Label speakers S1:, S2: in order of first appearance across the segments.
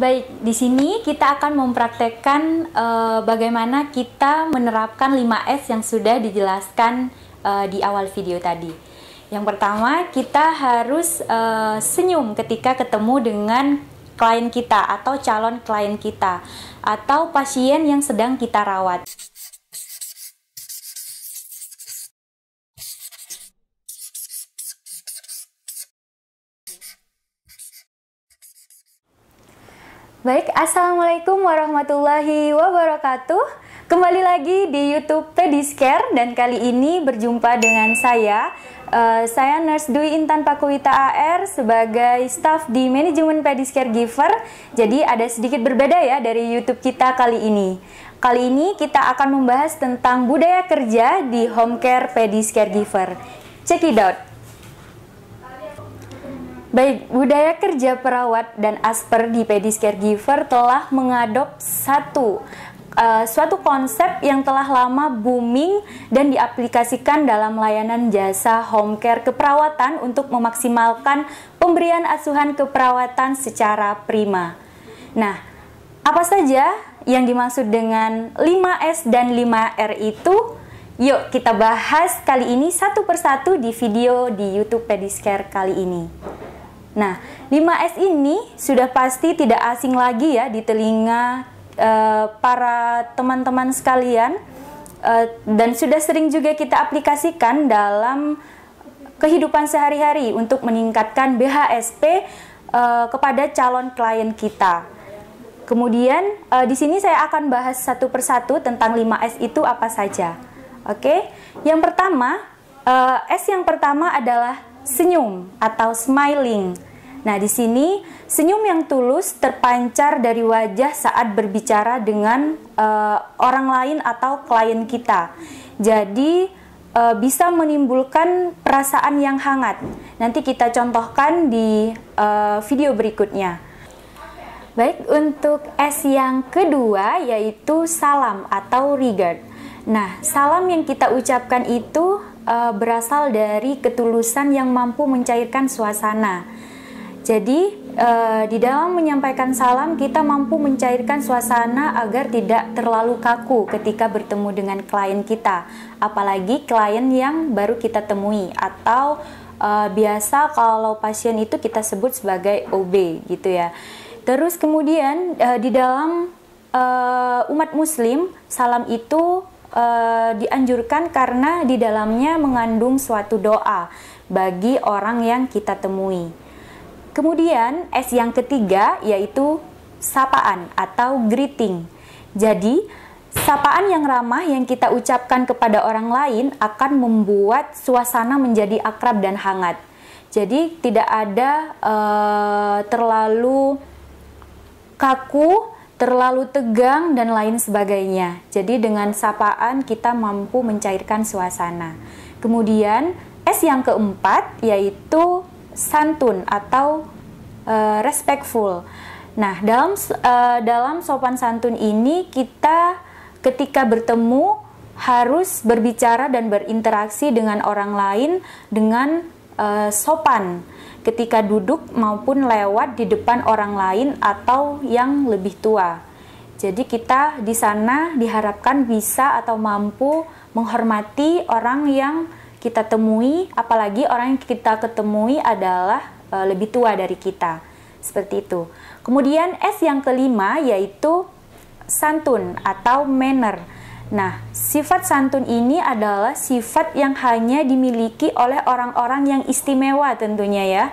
S1: Baik, di sini kita akan mempraktekkan e, bagaimana kita menerapkan 5S yang sudah dijelaskan e, di awal video tadi. Yang pertama, kita harus e, senyum ketika ketemu dengan klien kita atau calon klien kita atau pasien yang sedang kita rawat. Baik, Assalamualaikum warahmatullahi wabarakatuh Kembali lagi di Youtube Pediscare Dan kali ini berjumpa dengan saya uh, Saya Nurse Dwi Intan Pakuwita AR Sebagai staff di manajemen Pediscare Giver Jadi ada sedikit berbeda ya dari Youtube kita kali ini Kali ini kita akan membahas tentang budaya kerja di home care Pediscare Giver Check it out Baik, budaya kerja perawat dan asper di pedis caregiver telah mengadop satu uh, suatu konsep yang telah lama booming dan diaplikasikan dalam layanan jasa home care keperawatan untuk memaksimalkan pemberian asuhan keperawatan secara prima. Nah, apa saja yang dimaksud dengan 5S dan 5R itu? Yuk kita bahas kali ini satu persatu di video di YouTube Pediscare kali ini. Nah, 5S ini sudah pasti tidak asing lagi ya di telinga uh, para teman-teman sekalian uh, dan sudah sering juga kita aplikasikan dalam kehidupan sehari-hari untuk meningkatkan BHSP uh, eh, kepada calon klien kita. Kemudian di sini saya akan bahas satu persatu tentang 5S itu apa saja. Oke, yang pertama S yang pertama adalah senyum atau smiling. Nah, di sini senyum yang tulus terpancar dari wajah saat berbicara dengan uh, orang lain atau klien kita. Jadi, uh, bisa menimbulkan perasaan yang hangat. Nanti kita contohkan di uh, video berikutnya. Baik, untuk S yang kedua yaitu salam atau regard. Nah, salam yang kita ucapkan itu uh, berasal dari ketulusan yang mampu mencairkan suasana. Jadi, uh, di dalam menyampaikan salam, kita mampu mencairkan suasana agar tidak terlalu kaku ketika bertemu dengan klien kita, apalagi klien yang baru kita temui atau uh, biasa kalau pasien itu kita sebut sebagai OB gitu ya. Terus kemudian uh, di dalam uh, umat muslim salam itu uh, dianjurkan karena di dalamnya mengandung suatu doa bagi orang yang kita temui. Kemudian S yang ketiga yaitu sapaan atau greeting. Jadi, sapaan yang ramah yang kita ucapkan kepada orang lain akan membuat suasana menjadi akrab dan hangat. Jadi, tidak ada uh, terlalu kaku terlalu tegang, dan lain sebagainya. Jadi, dengan sapaan kita mampu mencairkan suasana. Kemudian, S yang keempat yaitu santun atau uh, respectful. Nah, dalam uh, dalam sopan santun ini kita ketika bertemu harus berbicara dan berinteraksi dengan orang lain dengan uh, sopan ketika duduk maupun lewat di depan orang lain atau yang lebih tua. Jadi kita di sana diharapkan bisa atau mampu menghormati orang yang kita temui, apalagi orang yang kita ketemui adalah e, lebih tua dari kita. Seperti itu. Kemudian S yang kelima yaitu santun atau manner. Nah, sifat santun ini adalah sifat yang hanya dimiliki oleh orang-orang yang istimewa tentunya ya,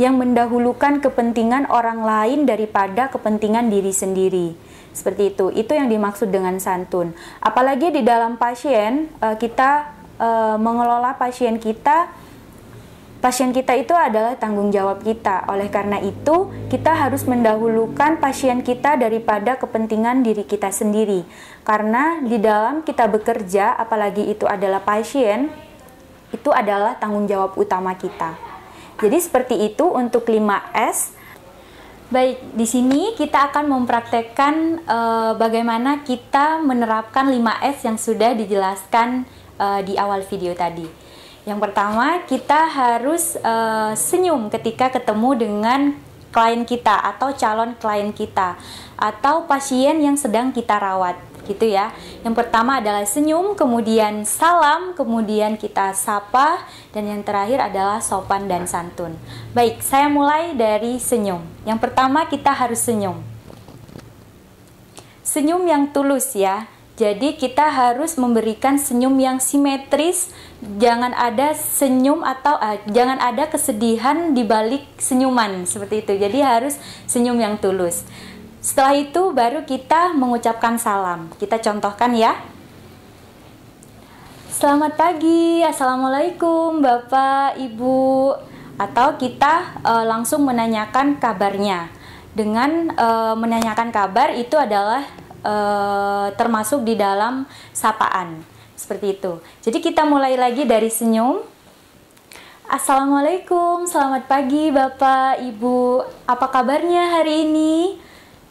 S1: yang mendahulukan kepentingan orang lain daripada kepentingan diri sendiri. Seperti itu, itu yang dimaksud dengan santun. Apalagi di dalam pasien, eh, kita eh, mengelola pasien kita Pasien kita itu adalah tanggung jawab kita. Oleh karena itu, kita harus mendahulukan pasien kita daripada kepentingan diri kita sendiri. Karena di dalam kita bekerja, apalagi itu adalah pasien, itu adalah tanggung jawab utama kita. Jadi seperti itu untuk 5S. Baik, di sini kita akan mempraktekkan e, bagaimana kita menerapkan 5S yang sudah dijelaskan e, di awal video tadi. Yang pertama, kita harus uh, senyum ketika ketemu dengan klien kita atau calon klien kita atau pasien yang sedang kita rawat gitu ya. Yang pertama adalah senyum, kemudian salam, kemudian kita sapa dan yang terakhir adalah sopan dan santun. Baik, saya mulai dari senyum. Yang pertama kita harus senyum. Senyum yang tulus ya. Jadi kita harus memberikan senyum yang simetris jangan ada senyum atau uh, jangan ada kesedihan di balik senyuman seperti itu. Jadi harus senyum yang tulus. Setelah itu baru kita mengucapkan salam. Kita contohkan ya. Selamat pagi, assalamualaikum, bapak, ibu, atau kita uh, langsung menanyakan kabarnya. Dengan uh, menanyakan kabar itu adalah termasuk di dalam sapaan. Seperti itu. Jadi kita mulai lagi dari senyum. Assalamualaikum, selamat pagi Bapak, Ibu. Apa kabarnya hari ini?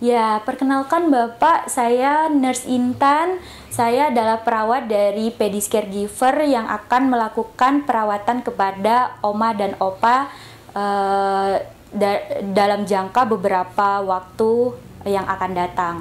S1: Ya, perkenalkan Bapak, saya Nurse Intan. Saya adalah perawat dari pedis caregiver yang akan melakukan perawatan kepada oma dan opa uh, da dalam jangka beberapa waktu yang akan datang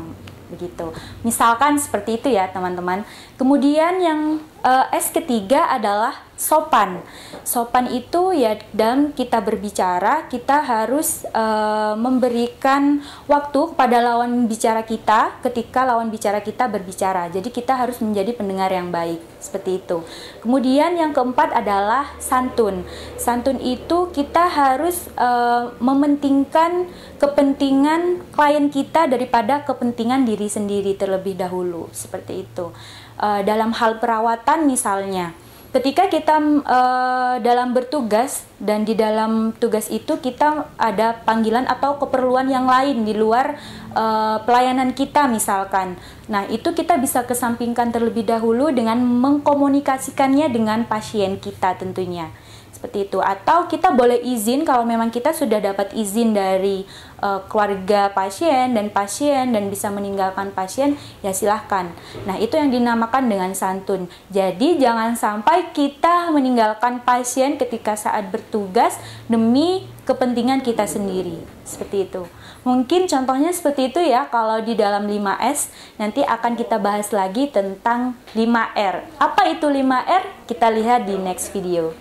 S1: begitu. Misalkan seperti itu ya teman-teman. Kemudian yang uh, eh, S ketiga adalah sopan. Sopan itu ya dalam kita berbicara kita harus uh, memberikan waktu kepada lawan bicara kita ketika lawan bicara kita berbicara. Jadi kita harus menjadi pendengar yang baik seperti itu. Kemudian yang keempat adalah santun. Santun itu kita harus uh, mementingkan kepentingan klien kita daripada kepentingan diri sendiri terlebih dahulu seperti itu uh, dalam hal perawatan misalnya ketika kita uh, dalam bertugas dan di dalam tugas itu kita ada panggilan atau keperluan yang lain di luar uh, pelayanan kita misalkan. Nah, itu kita bisa kesampingkan terlebih dahulu dengan mengkomunikasikannya dengan pasien kita tentunya seperti itu atau kita boleh izin kalau memang kita sudah dapat izin dari uh, keluarga pasien dan pasien dan bisa meninggalkan pasien ya silahkan nah itu yang dinamakan dengan santun jadi jangan sampai kita meninggalkan pasien ketika saat bertugas demi kepentingan kita sendiri seperti itu mungkin contohnya seperti itu ya kalau di dalam 5S nanti akan kita bahas lagi tentang 5R apa itu 5R kita lihat di next video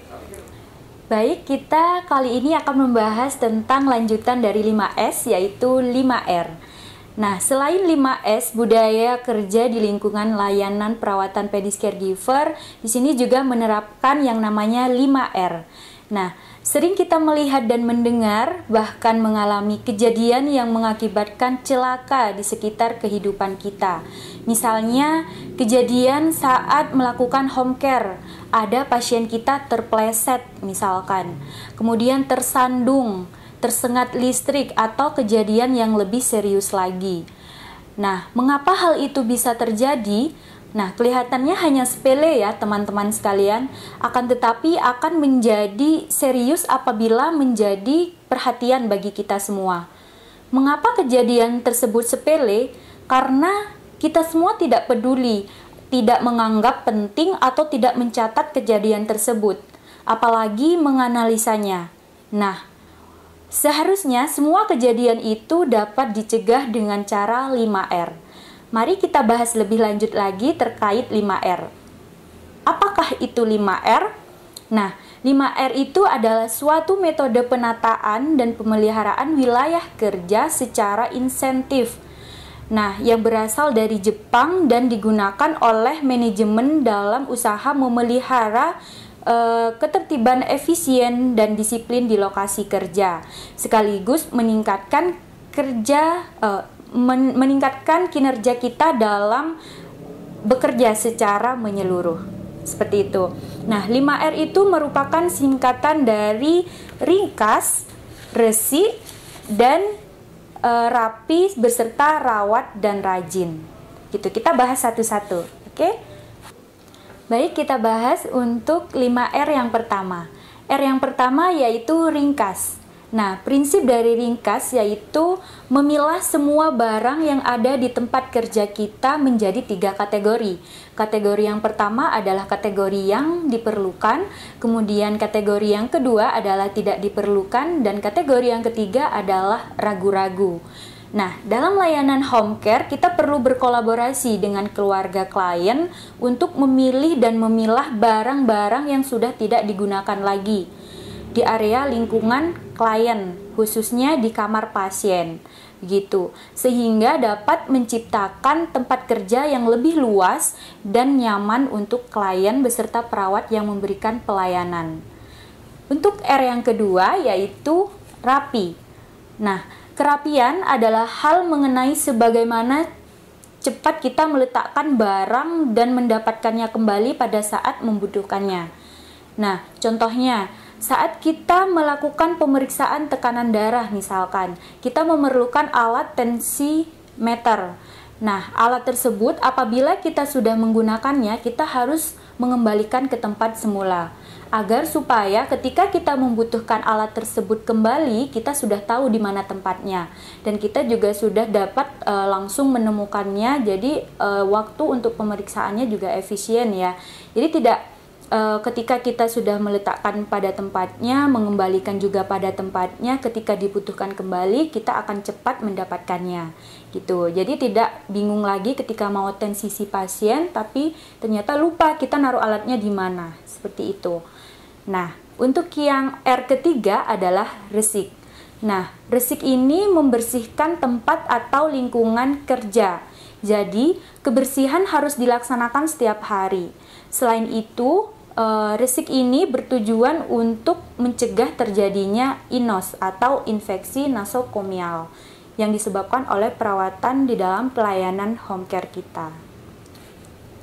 S1: Baik, kita kali ini akan membahas tentang lanjutan dari 5S yaitu 5R. Nah, selain 5S, budaya kerja di lingkungan layanan perawatan pedis caregiver di sini juga menerapkan yang namanya 5R. Nah, Sering kita melihat dan mendengar, bahkan mengalami kejadian yang mengakibatkan celaka di sekitar kehidupan kita. Misalnya, kejadian saat melakukan home care, ada pasien kita terpleset, misalkan, kemudian tersandung, tersengat listrik, atau kejadian yang lebih serius lagi. Nah, mengapa hal itu bisa terjadi? Nah, kelihatannya hanya sepele ya teman-teman sekalian, akan tetapi akan menjadi serius apabila menjadi perhatian bagi kita semua. Mengapa kejadian tersebut sepele? Karena kita semua tidak peduli, tidak menganggap penting atau tidak mencatat kejadian tersebut, apalagi menganalisanya. Nah, seharusnya semua kejadian itu dapat dicegah dengan cara 5R Mari kita bahas lebih lanjut lagi terkait 5R. Apakah itu 5R? Nah, 5R itu adalah suatu metode penataan dan pemeliharaan wilayah kerja secara insentif. Nah, yang berasal dari Jepang dan digunakan oleh manajemen dalam usaha memelihara e, ketertiban efisien dan disiplin di lokasi kerja, sekaligus meningkatkan kerja e, men meningkatkan kinerja kita dalam bekerja secara menyeluruh. Seperti itu. Nah, 5R itu merupakan singkatan dari ringkas, resi, dan e, rapi beserta rawat dan rajin. Gitu. Kita bahas satu-satu, oke? Okay? Baik, kita bahas untuk 5R yang pertama. R yang pertama yaitu ringkas. Nah, prinsip dari ringkas yaitu memilah semua barang yang ada di tempat kerja kita menjadi tiga kategori. Kategori yang pertama adalah kategori yang diperlukan, kemudian kategori yang kedua adalah tidak diperlukan, dan kategori yang ketiga adalah ragu-ragu. Nah, dalam layanan home care, kita perlu berkolaborasi dengan keluarga klien untuk memilih dan memilah barang-barang yang sudah tidak digunakan lagi. Di area lingkungan klien, khususnya di kamar pasien gitu. Sehingga dapat menciptakan tempat kerja yang lebih luas dan nyaman untuk klien beserta perawat yang memberikan pelayanan. Untuk R yang kedua yaitu rapi. Nah, kerapian adalah hal mengenai sebagaimana cepat kita meletakkan barang dan mendapatkannya kembali pada saat membutuhkannya. Nah, contohnya saat kita melakukan pemeriksaan tekanan darah misalkan, kita memerlukan alat tensi meter. Nah, alat tersebut apabila kita sudah menggunakannya, kita harus mengembalikan ke tempat semula agar supaya ketika kita membutuhkan alat tersebut kembali, kita sudah tahu di mana tempatnya dan kita juga sudah dapat e, langsung menemukannya. Jadi e, waktu untuk pemeriksaannya juga efisien ya. Jadi tidak uh, ketika kita sudah meletakkan pada tempatnya, mengembalikan juga pada tempatnya, ketika dibutuhkan kembali, kita akan cepat mendapatkannya. Gitu, jadi tidak bingung lagi ketika mau tensisi pasien, tapi ternyata lupa kita naruh alatnya di mana. Seperti itu. Nah, untuk yang R ketiga adalah resik. Nah, resik ini membersihkan tempat atau lingkungan kerja. Jadi, kebersihan harus dilaksanakan setiap hari. Selain itu, Eh, resik risik ini bertujuan untuk mencegah terjadinya inos atau infeksi nasokomial yang disebabkan oleh perawatan di dalam pelayanan home care kita.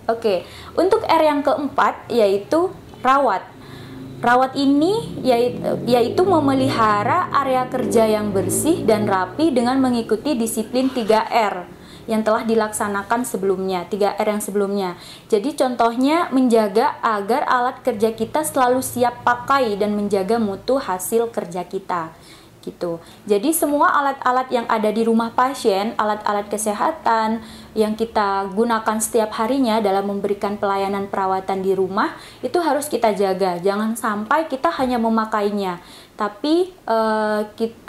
S1: Oke, untuk R yang keempat yaitu rawat. Rawat ini yaitu, yaitu memelihara area kerja yang bersih dan rapi dengan mengikuti disiplin 3R yang telah dilaksanakan sebelumnya, 3R yang sebelumnya. Jadi contohnya menjaga agar alat kerja kita selalu siap pakai dan menjaga mutu hasil kerja kita gitu. Jadi semua alat-alat yang ada di rumah pasien, alat-alat kesehatan yang kita gunakan setiap harinya dalam memberikan pelayanan perawatan di rumah itu harus kita jaga. Jangan sampai kita hanya memakainya, tapi e,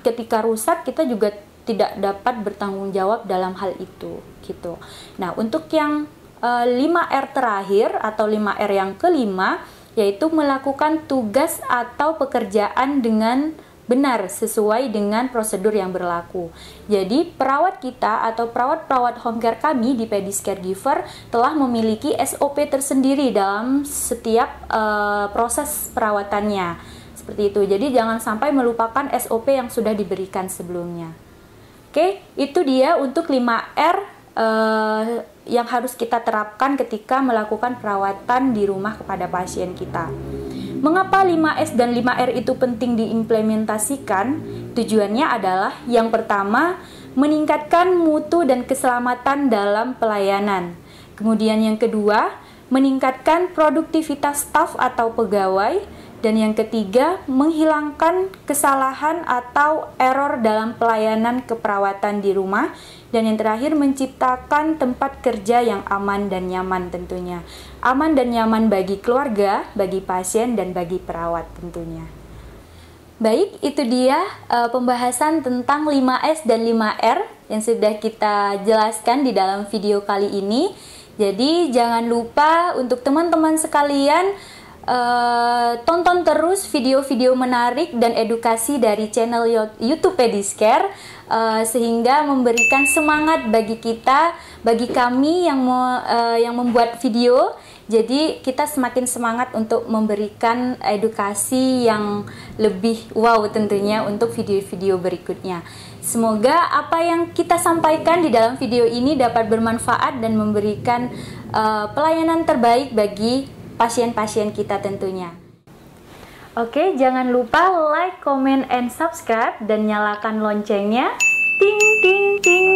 S1: ketika rusak kita juga tidak dapat bertanggung jawab dalam hal itu gitu. Nah, untuk yang e, eh, 5R terakhir atau 5R yang kelima yaitu melakukan tugas atau pekerjaan dengan benar sesuai dengan prosedur yang berlaku. Jadi, perawat kita atau perawat-perawat home care kami di Pedis Caregiver telah memiliki SOP tersendiri dalam setiap e, proses perawatannya. Seperti itu. Jadi, jangan sampai melupakan SOP yang sudah diberikan sebelumnya. Oke, itu dia untuk 5R uh, eh, yang harus kita terapkan ketika melakukan perawatan di rumah kepada pasien kita. Mengapa 5S dan 5R itu penting diimplementasikan? Tujuannya adalah yang pertama, meningkatkan mutu dan keselamatan dalam pelayanan. Kemudian yang kedua, meningkatkan produktivitas staf atau pegawai dan yang ketiga, menghilangkan kesalahan atau error dalam pelayanan keperawatan di rumah. Dan yang terakhir, menciptakan tempat kerja yang aman dan nyaman tentunya. Aman dan nyaman bagi keluarga, bagi pasien, dan bagi perawat tentunya. Baik, itu dia uh, pembahasan tentang 5S dan 5R yang sudah kita jelaskan di dalam video kali ini. Jadi, jangan lupa untuk teman-teman sekalian Eh, tonton terus video-video menarik dan edukasi dari channel YouTube Pediscare uh, sehingga memberikan semangat bagi kita, bagi kami yang mau, uh, yang membuat video. Jadi kita semakin semangat untuk memberikan edukasi yang lebih wow tentunya untuk video-video berikutnya. Semoga apa yang kita sampaikan di dalam video ini dapat bermanfaat dan memberikan uh, pelayanan terbaik bagi pasien-pasien kita tentunya. Oke, jangan lupa like, comment, and subscribe dan nyalakan loncengnya. Ting ting ting.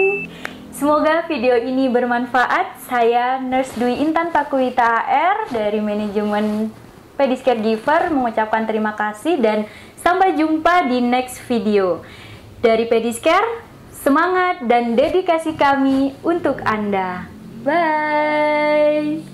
S1: Semoga video ini bermanfaat. Saya Nurse Dwi Intan Pakuita AR dari manajemen Pedis Caregiver mengucapkan terima kasih dan sampai jumpa di next video. Dari Pedis Care. semangat dan dedikasi kami untuk Anda. Bye!